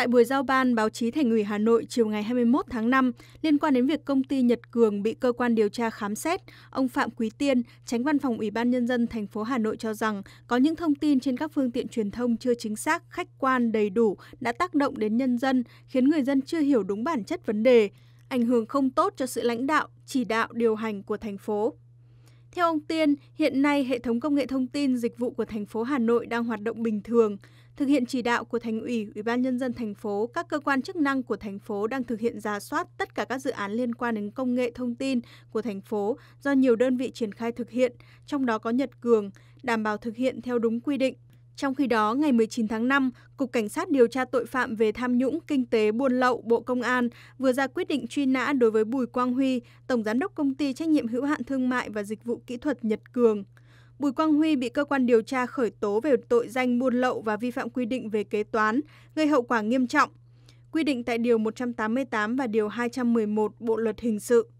Tại buổi giao ban báo chí Thành ủy Hà Nội chiều ngày 21 tháng 5 liên quan đến việc công ty Nhật Cường bị cơ quan điều tra khám xét, ông Phạm Quý Tiên, Tránh Văn phòng Ủy ban nhân dân thành phố Hà Nội cho rằng có những thông tin trên các phương tiện truyền thông chưa chính xác, khách quan đầy đủ đã tác động đến nhân dân, khiến người dân chưa hiểu đúng bản chất vấn đề, ảnh hưởng không tốt cho sự lãnh đạo, chỉ đạo điều hành của thành phố. Theo ông Tiên, hiện nay hệ thống công nghệ thông tin dịch vụ của thành phố Hà Nội đang hoạt động bình thường. Thực hiện chỉ đạo của thành ủy, ủy ban nhân dân thành phố, các cơ quan chức năng của thành phố đang thực hiện ra soát tất cả các dự án liên quan đến công nghệ thông tin của thành phố do nhiều đơn vị triển khai thực hiện, trong đó có Nhật Cường, đảm bảo thực hiện theo đúng quy định. Trong khi đó, ngày 19 tháng 5, Cục Cảnh sát điều tra tội phạm về tham nhũng, kinh tế, buôn lậu, Bộ Công an vừa ra quyết định truy nã đối với Bùi Quang Huy, Tổng Giám đốc Công ty Trách nhiệm hữu hạn Thương mại và Dịch vụ Kỹ thuật Nhật Cường. Bùi Quang Huy bị cơ quan điều tra khởi tố về tội danh buôn lậu và vi phạm quy định về kế toán, gây hậu quả nghiêm trọng, quy định tại Điều 188 và Điều 211 Bộ Luật Hình sự.